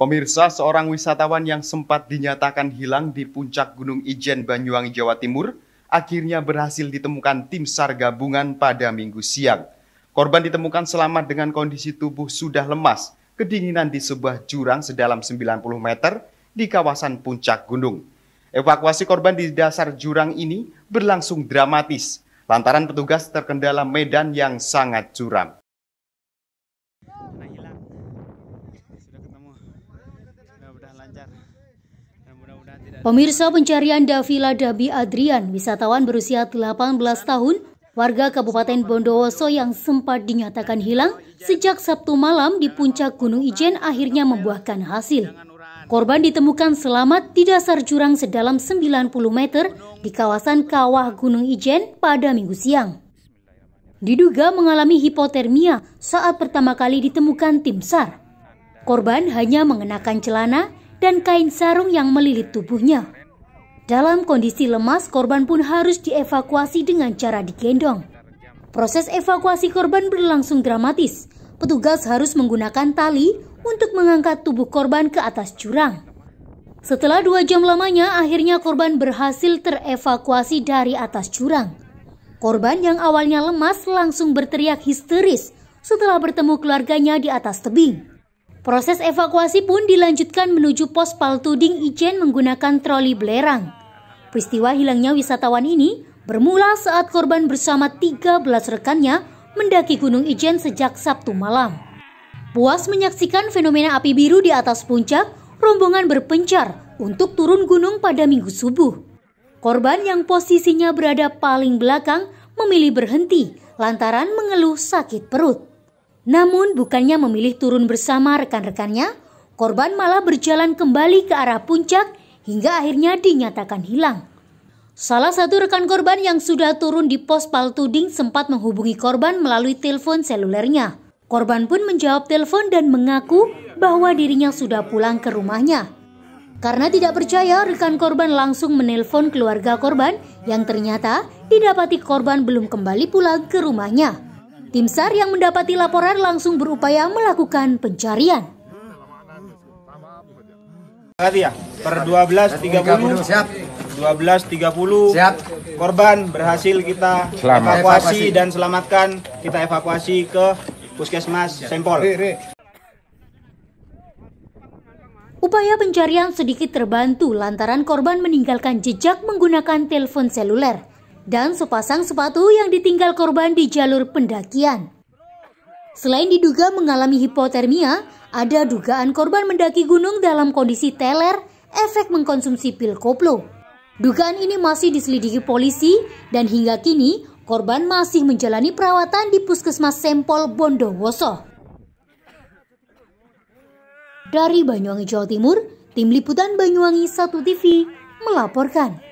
Pemirsa, seorang wisatawan yang sempat dinyatakan hilang di puncak Gunung Ijen, Banyuwangi, Jawa Timur, akhirnya berhasil ditemukan tim SAR gabungan pada minggu siang. Korban ditemukan selamat dengan kondisi tubuh sudah lemas, kedinginan di sebuah jurang sedalam 90 meter di kawasan puncak gunung. Evakuasi korban di dasar jurang ini berlangsung dramatis lantaran petugas terkendala medan yang sangat curam. Pemirsa pencarian Davila Dabi Adrian, wisatawan berusia 18 tahun, warga Kabupaten Bondowoso yang sempat dinyatakan hilang sejak Sabtu malam di puncak Gunung Ijen akhirnya membuahkan hasil. Korban ditemukan selamat di dasar jurang sedalam 90 meter di kawasan kawah Gunung Ijen pada minggu siang. Diduga mengalami hipotermia saat pertama kali ditemukan tim SAR. Korban hanya mengenakan celana dan kain sarung yang melilit tubuhnya. Dalam kondisi lemas, korban pun harus dievakuasi dengan cara digendong. Proses evakuasi korban berlangsung dramatis. Petugas harus menggunakan tali untuk mengangkat tubuh korban ke atas jurang. Setelah dua jam lamanya, akhirnya korban berhasil terevakuasi dari atas jurang. Korban yang awalnya lemas langsung berteriak histeris setelah bertemu keluarganya di atas tebing. Proses evakuasi pun dilanjutkan menuju pos Paltuding Ijen menggunakan troli belerang. Peristiwa hilangnya wisatawan ini bermula saat korban bersama 13 rekannya mendaki Gunung Ijen sejak Sabtu malam. Puas menyaksikan fenomena api biru di atas puncak, rombongan berpencar untuk turun gunung pada minggu subuh. Korban yang posisinya berada paling belakang memilih berhenti lantaran mengeluh sakit perut. Namun bukannya memilih turun bersama rekan-rekannya, korban malah berjalan kembali ke arah puncak hingga akhirnya dinyatakan hilang. Salah satu rekan korban yang sudah turun di pos Paltuding sempat menghubungi korban melalui telepon selulernya. Korban pun menjawab telepon dan mengaku bahwa dirinya sudah pulang ke rumahnya. Karena tidak percaya, rekan korban langsung menelpon keluarga korban yang ternyata didapati korban belum kembali pulang ke rumahnya. Tim SAR yang mendapati laporan langsung berupaya melakukan pencarian. Ya, per 12.30 siap. 12.30 siap. Korban berhasil kita Selamat. evakuasi dan selamatkan. Kita evakuasi ke Puskesmas Sempol. Upaya pencarian sedikit terbantu lantaran korban meninggalkan jejak menggunakan telepon seluler dan sepasang sepatu yang ditinggal korban di jalur pendakian. Selain diduga mengalami hipotermia, ada dugaan korban mendaki gunung dalam kondisi teler efek mengkonsumsi pil koplo. Dugaan ini masih diselidiki polisi dan hingga kini korban masih menjalani perawatan di Puskesmas Sempol Bondowoso. Dari Banyuwangi, Jawa Timur, Tim Liputan Banyuwangi 1 TV melaporkan.